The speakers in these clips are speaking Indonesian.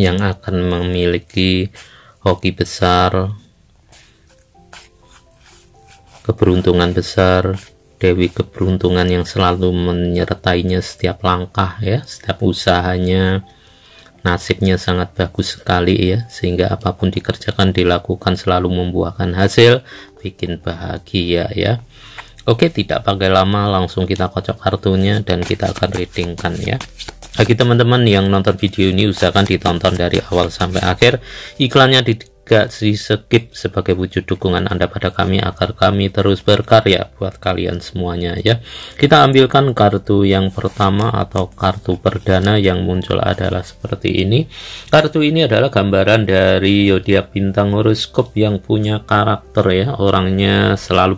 yang akan memiliki hoki besar keberuntungan besar Dewi keberuntungan yang selalu menyertainya setiap langkah ya setiap usahanya nasibnya sangat bagus sekali ya sehingga apapun dikerjakan dilakukan selalu membuahkan hasil bikin bahagia ya oke tidak pakai lama langsung kita kocok kartunya dan kita akan readingkan ya bagi teman-teman yang nonton video ini usahakan ditonton dari awal sampai akhir. Iklannya tidak si skip sebagai wujud dukungan Anda pada kami agar kami terus berkarya buat kalian semuanya ya. Kita ambilkan kartu yang pertama atau kartu perdana yang muncul adalah seperti ini. Kartu ini adalah gambaran dari zodiak bintang horoskop yang punya karakter ya. Orangnya selalu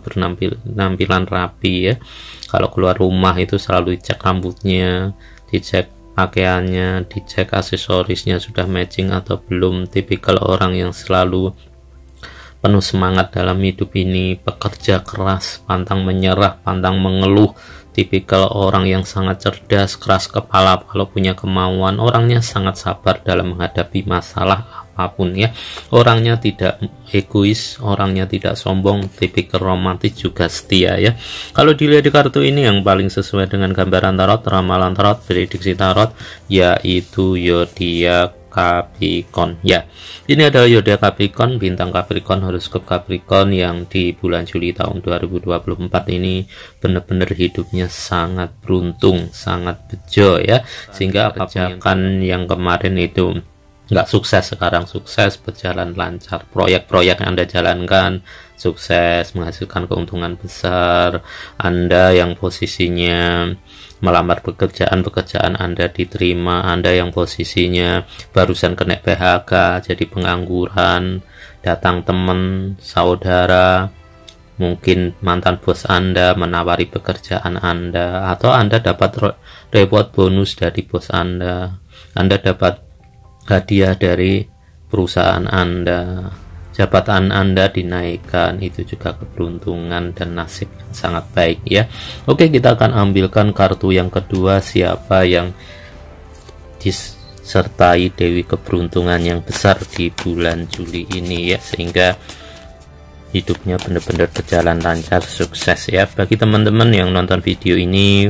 nampilan rapi ya. Kalau keluar rumah itu selalu cek rambutnya, dicek pakaiannya, dicek aksesorisnya sudah matching atau belum. Tipikal orang yang selalu penuh semangat dalam hidup ini, pekerja keras, pantang menyerah, pantang mengeluh, tipikal orang yang sangat cerdas, keras kepala kalau punya kemauan, orangnya sangat sabar dalam menghadapi masalah apapun ya orangnya tidak egois orangnya tidak sombong tipikal romantis juga setia ya kalau dilihat di kartu ini yang paling sesuai dengan gambaran tarot ramalan tarot prediksi tarot yaitu yodia Capricorn ya ini adalah zodiak Capricorn bintang Capricorn horoskop Capricorn yang di bulan Juli tahun 2024 ini benar-benar hidupnya sangat beruntung sangat bejo ya sehingga apapun ya. yang kemarin itu nggak sukses sekarang sukses berjalan lancar proyek-proyek yang anda jalankan sukses menghasilkan keuntungan besar anda yang posisinya melamar pekerjaan pekerjaan anda diterima anda yang posisinya barusan kena PHK jadi pengangguran datang teman saudara mungkin mantan bos anda menawari pekerjaan anda atau anda dapat reward bonus dari bos anda anda dapat hadiah dari perusahaan Anda, jabatan Anda dinaikkan, itu juga keberuntungan dan nasib yang sangat baik ya. Oke, kita akan ambilkan kartu yang kedua siapa yang disertai Dewi keberuntungan yang besar di bulan Juli ini ya sehingga hidupnya benar-benar berjalan lancar sukses ya bagi teman-teman yang nonton video ini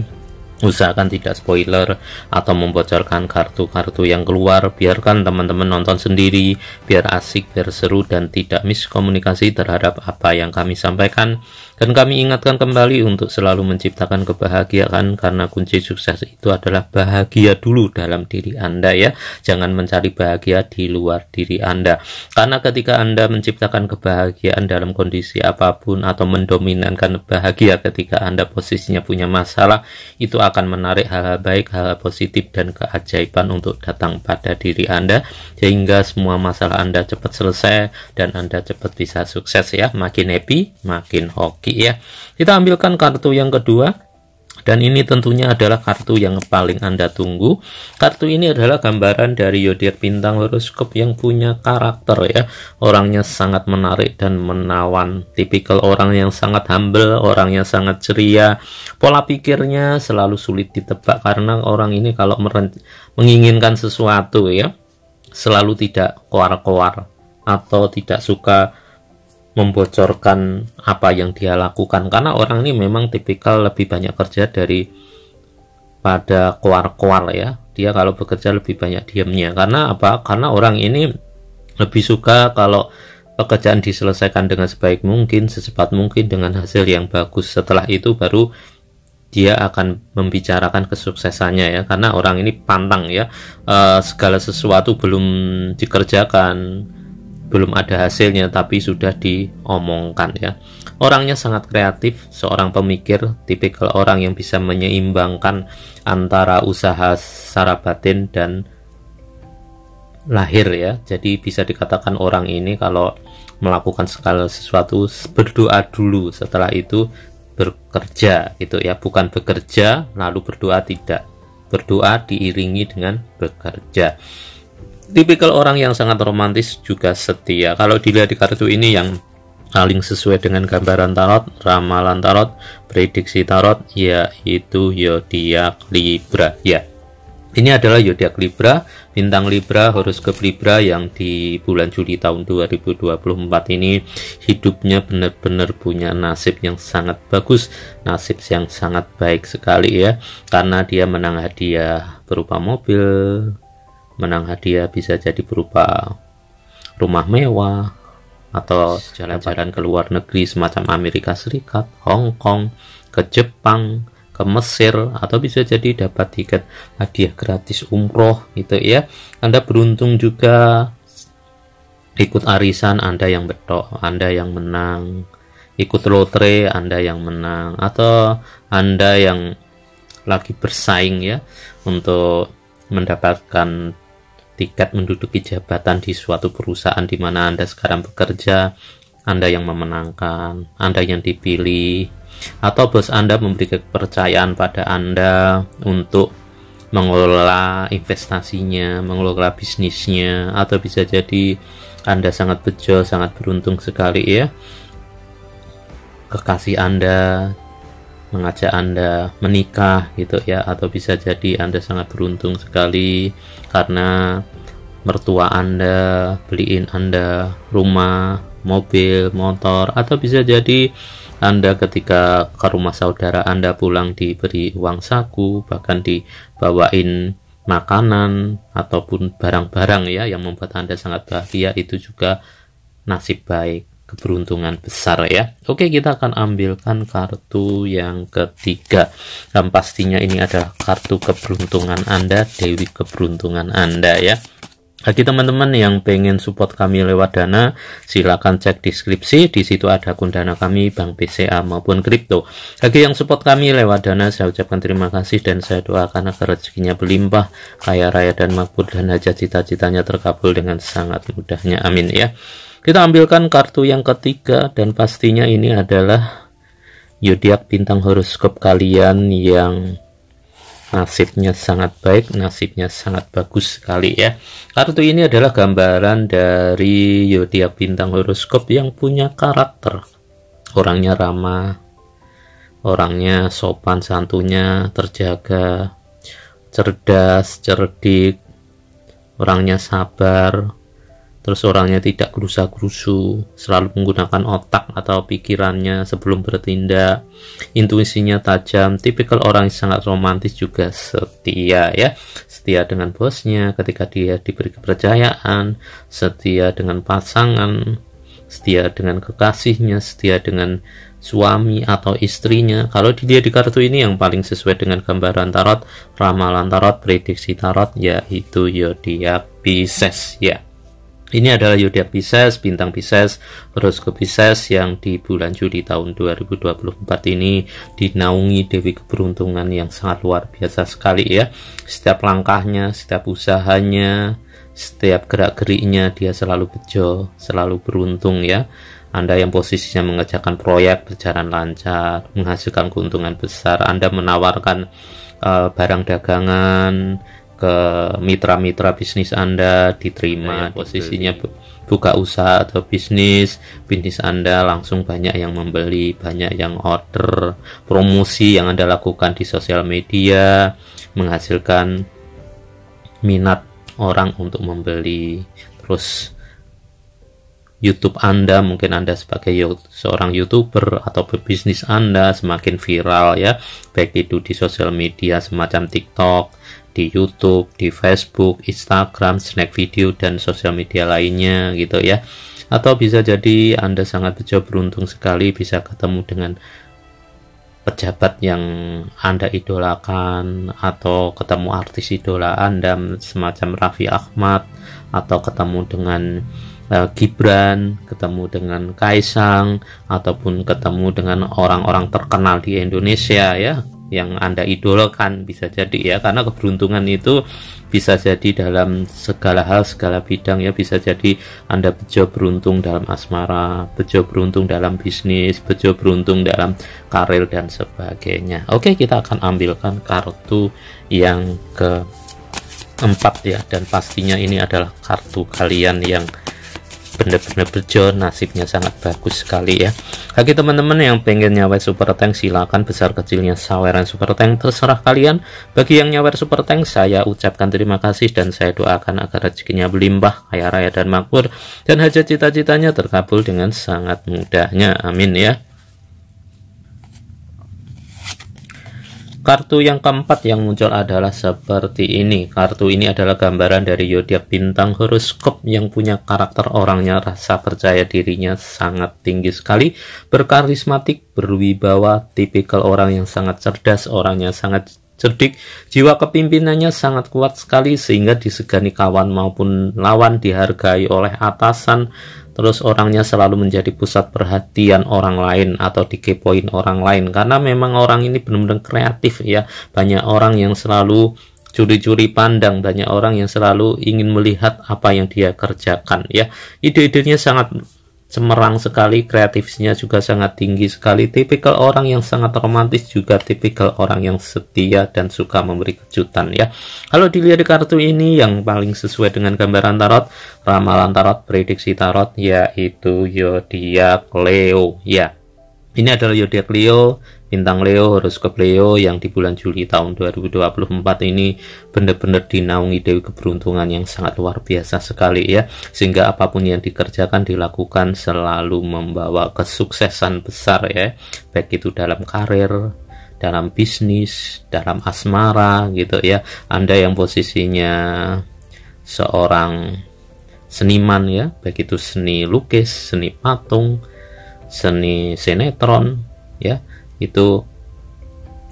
usahakan tidak spoiler atau membocorkan kartu-kartu yang keluar biarkan teman-teman nonton sendiri biar asik biar seru dan tidak miskomunikasi terhadap apa yang kami sampaikan dan kami ingatkan kembali untuk selalu menciptakan kebahagiaan karena kunci sukses itu adalah bahagia dulu dalam diri Anda ya. Jangan mencari bahagia di luar diri Anda. Karena ketika Anda menciptakan kebahagiaan dalam kondisi apapun atau mendominankan bahagia ketika Anda posisinya punya masalah, itu akan menarik hal-hal baik, hal, hal positif dan keajaiban untuk datang pada diri Anda sehingga semua masalah Anda cepat selesai dan Anda cepat bisa sukses ya. Makin happy, makin hoki lagi ya. Kita ambilkan kartu yang kedua. Dan ini tentunya adalah kartu yang paling Anda tunggu. Kartu ini adalah gambaran dari Yodir bintang horoskop yang punya karakter ya. Orangnya sangat menarik dan menawan. Tipikal orang yang sangat humble, orangnya sangat ceria. Pola pikirnya selalu sulit ditebak karena orang ini kalau menginginkan sesuatu ya, selalu tidak koar-koar atau tidak suka membocorkan apa yang dia lakukan karena orang ini memang tipikal lebih banyak kerja dari pada koar-koar ya dia kalau bekerja lebih banyak diamnya karena apa karena orang ini lebih suka kalau pekerjaan diselesaikan dengan sebaik mungkin secepat mungkin dengan hasil yang bagus setelah itu baru dia akan membicarakan kesuksesannya ya karena orang ini pantang ya e, segala sesuatu belum dikerjakan belum ada hasilnya tapi sudah diomongkan ya. Orangnya sangat kreatif, seorang pemikir, tipikal orang yang bisa menyeimbangkan antara usaha secara batin dan lahir ya. Jadi bisa dikatakan orang ini kalau melakukan segala sesuatu berdoa dulu, setelah itu bekerja gitu ya, bukan bekerja lalu berdoa tidak. Berdoa diiringi dengan bekerja tipikal orang yang sangat romantis juga setia. Kalau dilihat di kartu ini yang paling sesuai dengan gambaran tarot, ramalan tarot, prediksi tarot, yaitu zodiak Libra. Ya, ini adalah zodiak Libra, bintang Libra, horoskop Libra yang di bulan Juli tahun 2024 ini hidupnya benar-benar punya nasib yang sangat bagus, nasib yang sangat baik sekali ya, karena dia menang hadiah berupa mobil, menang hadiah bisa jadi berupa rumah mewah atau jalan-jalan ke luar negeri semacam Amerika Serikat, Hong Kong, ke Jepang, ke Mesir atau bisa jadi dapat tiket hadiah gratis umroh gitu ya. Anda beruntung juga ikut arisan Anda yang betok, Anda yang menang, ikut lotre Anda yang menang atau Anda yang lagi bersaing ya untuk mendapatkan tiket menduduki jabatan di suatu perusahaan di mana Anda sekarang bekerja, Anda yang memenangkan, Anda yang dipilih, atau bos Anda memberi kepercayaan pada Anda untuk mengelola investasinya, mengelola bisnisnya, atau bisa jadi Anda sangat bejo, sangat beruntung sekali ya. Kekasih Anda mengajak Anda menikah gitu ya atau bisa jadi Anda sangat beruntung sekali karena mertua Anda beliin Anda rumah, mobil, motor atau bisa jadi Anda ketika ke rumah saudara Anda pulang diberi uang saku bahkan dibawain makanan ataupun barang-barang ya yang membuat Anda sangat bahagia itu juga nasib baik keberuntungan besar ya. Oke, kita akan ambilkan kartu yang ketiga. Dan pastinya ini adalah kartu keberuntungan Anda, Dewi keberuntungan Anda ya. Bagi teman-teman yang pengen support kami lewat Dana, silakan cek deskripsi. Di situ ada akun Dana kami, Bank BCA maupun kripto. Bagi yang support kami lewat Dana, saya ucapkan terima kasih dan saya doakan agar rezekinya berlimpah, kaya raya dan makmur dan hajat cita-citanya terkabul dengan sangat mudahnya. Amin ya. Kita ambilkan kartu yang ketiga dan pastinya ini adalah zodiak bintang horoskop kalian yang nasibnya sangat baik, nasibnya sangat bagus sekali ya. Kartu ini adalah gambaran dari zodiak bintang horoskop yang punya karakter. Orangnya ramah, orangnya sopan santunnya, terjaga, cerdas, cerdik, orangnya sabar, terus orangnya tidak gerusa-gerusu, selalu menggunakan otak atau pikirannya sebelum bertindak, intuisinya tajam, tipikal orang yang sangat romantis juga setia ya, setia dengan bosnya ketika dia diberi kepercayaan, setia dengan pasangan, setia dengan kekasihnya, setia dengan suami atau istrinya. Kalau dilihat di kartu ini yang paling sesuai dengan gambaran tarot, ramalan tarot, prediksi tarot yaitu Yodiak Pisces ya. Ini adalah zodiak Pisces, bintang Pisces, horoskop Pisces yang di bulan Juli tahun 2024 ini dinaungi Dewi keberuntungan yang sangat luar biasa sekali ya. Setiap langkahnya, setiap usahanya, setiap gerak-geriknya dia selalu bejo, selalu beruntung ya. Anda yang posisinya mengerjakan proyek berjalan lancar, menghasilkan keuntungan besar, Anda menawarkan uh, barang dagangan, ke mitra-mitra bisnis Anda diterima ya, posisinya iya. buka usaha atau bisnis bisnis Anda langsung banyak yang membeli banyak yang order promosi yang Anda lakukan di sosial media menghasilkan minat orang untuk membeli terus YouTube Anda mungkin Anda sebagai seorang YouTuber atau pebisnis Anda semakin viral ya baik itu di sosial media semacam TikTok di YouTube, di Facebook, Instagram, snack video dan sosial media lainnya gitu ya. Atau bisa jadi Anda sangat bejo beruntung sekali bisa ketemu dengan pejabat yang Anda idolakan atau ketemu artis idola Anda semacam Raffi Ahmad atau ketemu dengan uh, Gibran, ketemu dengan Kaisang ataupun ketemu dengan orang-orang terkenal di Indonesia ya yang Anda idolakan bisa jadi ya karena keberuntungan itu bisa jadi dalam segala hal segala bidang ya bisa jadi Anda bejo beruntung dalam asmara bejo beruntung dalam bisnis bejo beruntung dalam karir dan sebagainya oke kita akan ambilkan kartu yang keempat ya dan pastinya ini adalah kartu kalian yang benar-benar berjodoh nasibnya sangat bagus sekali ya bagi teman-teman yang pengen nyawer super tank silakan besar kecilnya saweran super tank terserah kalian bagi yang nyawer super tank saya ucapkan terima kasih dan saya doakan agar rezekinya berlimpah kaya raya dan makmur dan hajat cita-citanya terkabul dengan sangat mudahnya amin ya Kartu yang keempat yang muncul adalah seperti ini. Kartu ini adalah gambaran dari zodiak bintang horoskop yang punya karakter orangnya rasa percaya dirinya sangat tinggi sekali, berkarismatik, berwibawa, tipikal orang yang sangat cerdas, orangnya sangat cerdik, jiwa kepimpinannya sangat kuat sekali sehingga disegani kawan maupun lawan dihargai oleh atasan, terus orangnya selalu menjadi pusat perhatian orang lain atau dikepoin orang lain karena memang orang ini benar-benar kreatif ya banyak orang yang selalu curi-curi pandang banyak orang yang selalu ingin melihat apa yang dia kerjakan ya ide-idenya sangat cemerang sekali, kreatifnya juga sangat tinggi sekali, tipikal orang yang sangat romantis juga tipikal orang yang setia dan suka memberi kejutan ya. Kalau dilihat di kartu ini yang paling sesuai dengan gambaran tarot, ramalan tarot, prediksi tarot yaitu Yodiak Leo ya. Ini adalah Yodiak Leo bintang Leo, horoskop Leo yang di bulan Juli tahun 2024 ini benar-benar dinaungi Dewi keberuntungan yang sangat luar biasa sekali ya. Sehingga apapun yang dikerjakan dilakukan selalu membawa kesuksesan besar ya. Baik itu dalam karir, dalam bisnis, dalam asmara gitu ya. Anda yang posisinya seorang seniman ya, baik itu seni lukis, seni patung, seni sinetron ya itu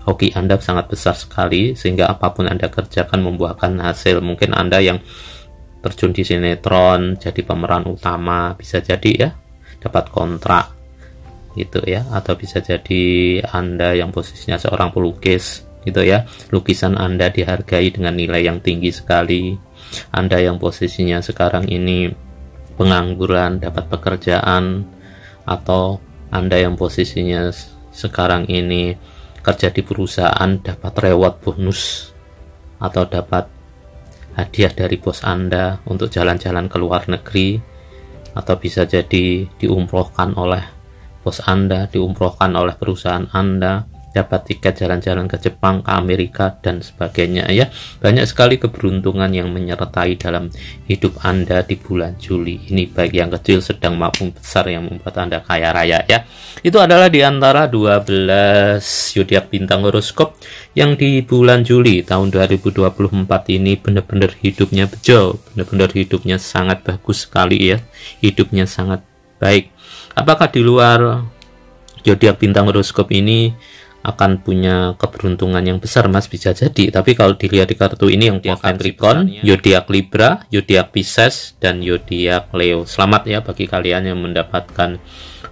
hoki Anda sangat besar sekali sehingga apapun Anda kerjakan membuahkan hasil. Mungkin Anda yang terjun di sinetron jadi pemeran utama bisa jadi ya dapat kontrak gitu ya atau bisa jadi Anda yang posisinya seorang pelukis gitu ya lukisan Anda dihargai dengan nilai yang tinggi sekali Anda yang posisinya sekarang ini pengangguran dapat pekerjaan atau Anda yang posisinya sekarang ini kerja di perusahaan dapat reward bonus atau dapat hadiah dari bos Anda untuk jalan-jalan ke luar negeri atau bisa jadi diumrohkan oleh bos Anda, diumrohkan oleh perusahaan Anda dapat tiket jalan-jalan ke Jepang, ke Amerika, dan sebagainya ya. Banyak sekali keberuntungan yang menyertai dalam hidup Anda di bulan Juli ini, baik yang kecil, sedang maupun besar yang membuat Anda kaya raya ya. Itu adalah di antara 12 zodiak bintang horoskop yang di bulan Juli tahun 2024 ini benar-benar hidupnya bejo, benar-benar hidupnya sangat bagus sekali ya. Hidupnya sangat baik. Apakah di luar zodiak bintang horoskop ini akan punya keberuntungan yang besar mas bisa jadi tapi kalau dilihat di kartu ini yang buat Capricorn, Yodiak Libra, Yodiak Pisces dan Yodiak Leo. Selamat ya bagi kalian yang mendapatkan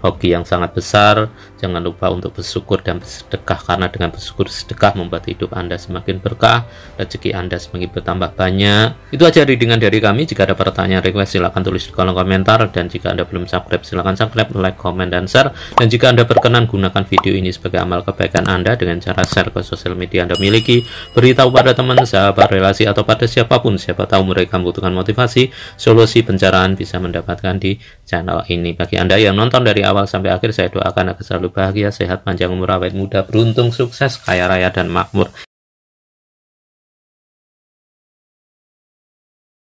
hoki yang sangat besar. Jangan lupa untuk bersyukur dan bersedekah karena dengan bersyukur sedekah membuat hidup Anda semakin berkah, rezeki Anda semakin bertambah banyak. Itu aja readingan dari kami. Jika ada pertanyaan request silahkan tulis di kolom komentar dan jika Anda belum subscribe silahkan subscribe, like, comment dan share. Dan jika Anda berkenan gunakan video ini sebagai amal kebaikan Anda dengan cara share ke sosial media Anda miliki, beritahu pada teman, sahabat, relasi atau pada siapapun siapa tahu mereka membutuhkan motivasi, solusi pencarian bisa mendapatkan di channel ini. Bagi Anda yang nonton dari awal sampai akhir saya doakan agar selalu bahagia, sehat, panjang umur, awet muda, beruntung, sukses, kaya raya, dan makmur.